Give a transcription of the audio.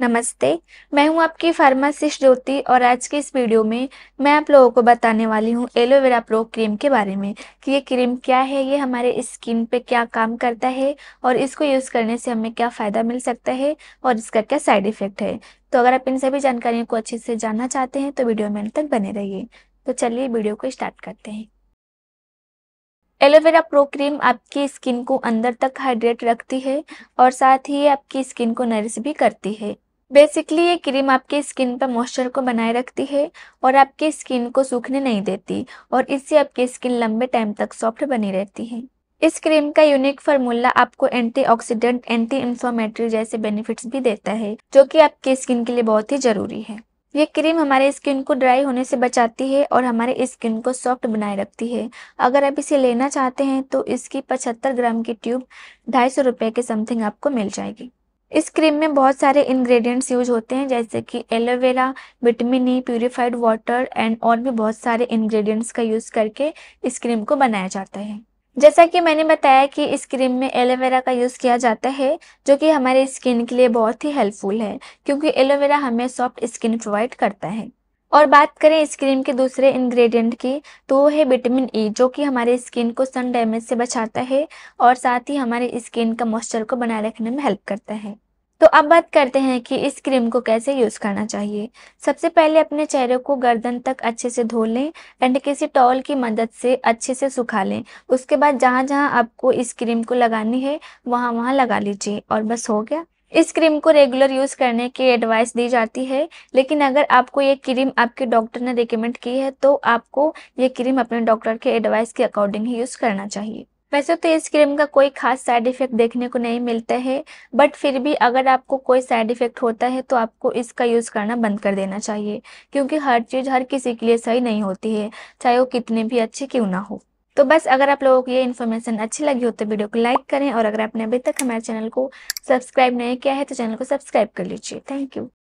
नमस्ते मैं हूं आपकी फार्मासिस्ट ज्योति और आज के इस वीडियो में मैं आप लोगों को बताने वाली हूं एलोवेरा प्रो क्रीम के बारे में कि ये क्रीम क्या है ये हमारे स्किन पे क्या काम करता है और इसको यूज़ करने से हमें क्या फ़ायदा मिल सकता है और इसका क्या साइड इफ़ेक्ट है तो अगर आप इन सभी जानकारियों को अच्छे से जानना चाहते हैं तो वीडियो में तक बने रहिए तो चलिए वीडियो को स्टार्ट करते हैं एलोवेरा प्रो क्रीम आपकी स्किन को अंदर तक हाइड्रेट रखती है और साथ ही आपकी स्किन को नरिश भी करती है बेसिकली ये क्रीम आपके स्किन पर मॉइस्चर को बनाए रखती है और आपकी स्किन को सूखने नहीं देती और इससे आपकी स्किन लंबे टाइम तक सॉफ्ट बनी रहती है इस क्रीम का यूनिक फार्मूला आपको एंटीऑक्सीडेंट, एंटी इंफ्लामेटरी जैसे बेनिफिट्स भी देता है जो कि आपके स्किन के लिए बहुत ही जरूरी है ये क्रीम हमारे स्किन को ड्राई होने से बचाती है और हमारे स्किन को सॉफ्ट बनाए रखती है अगर आप इसे लेना चाहते हैं तो इसकी 75 ग्राम की ट्यूब ढाई सौ रुपए के समथिंग आपको मिल जाएगी इस क्रीम में बहुत सारे इंग्रेडिएंट्स यूज होते हैं जैसे कि aloe vera vitamin E purified water and और भी बहुत सारे इंग्रेडिएंट्स का यूज करके इस क्रीम को बनाया जाता है जैसा कि मैंने बताया कि इस क्रीम में एलोवेरा का यूज़ किया जाता है जो कि हमारे स्किन के लिए बहुत ही हेल्पफुल है क्योंकि एलोवेरा हमें सॉफ्ट स्किन प्रोवाइड करता है और बात करें इस क्रीम के दूसरे इंग्रेडिएंट की तो वो है विटामिन ई e, जो कि हमारे स्किन को सन डैमेज से बचाता है और साथ ही हमारे स्किन का मॉइस्चर को बनाए रखने में हेल्प करता है तो अब बात करते हैं कि इस क्रीम को कैसे यूज़ करना चाहिए सबसे पहले अपने चेहरे को गर्दन तक अच्छे से धो लें एंड किसी टॉल की मदद से अच्छे से सुखा लें उसके बाद जहाँ जहाँ आपको इस क्रीम को लगानी है वहाँ वहाँ लगा लीजिए और बस हो गया इस क्रीम को रेगुलर यूज़ करने की एडवाइस दी जाती है लेकिन अगर आपको ये क्रीम आपके डॉक्टर ने रिकमेंड की है तो आपको ये क्रीम अपने डॉक्टर के एडवाइस के अकॉर्डिंग ही यूज़ करना चाहिए वैसे तो इस क्रीम का कोई खास साइड इफेक्ट देखने को नहीं मिलता है बट फिर भी अगर आपको कोई साइड इफेक्ट होता है तो आपको इसका यूज़ करना बंद कर देना चाहिए क्योंकि हर चीज़ हर किसी के लिए सही नहीं होती है चाहे वो कितने भी अच्छे क्यों ना हो तो बस अगर आप लोगों को ये इन्फॉर्मेशन अच्छी लगी हो तो वीडियो को लाइक करें और अगर आपने अभी तक हमारे चैनल को सब्सक्राइब नहीं किया है तो चैनल को सब्सक्राइब कर लीजिए थैंक यू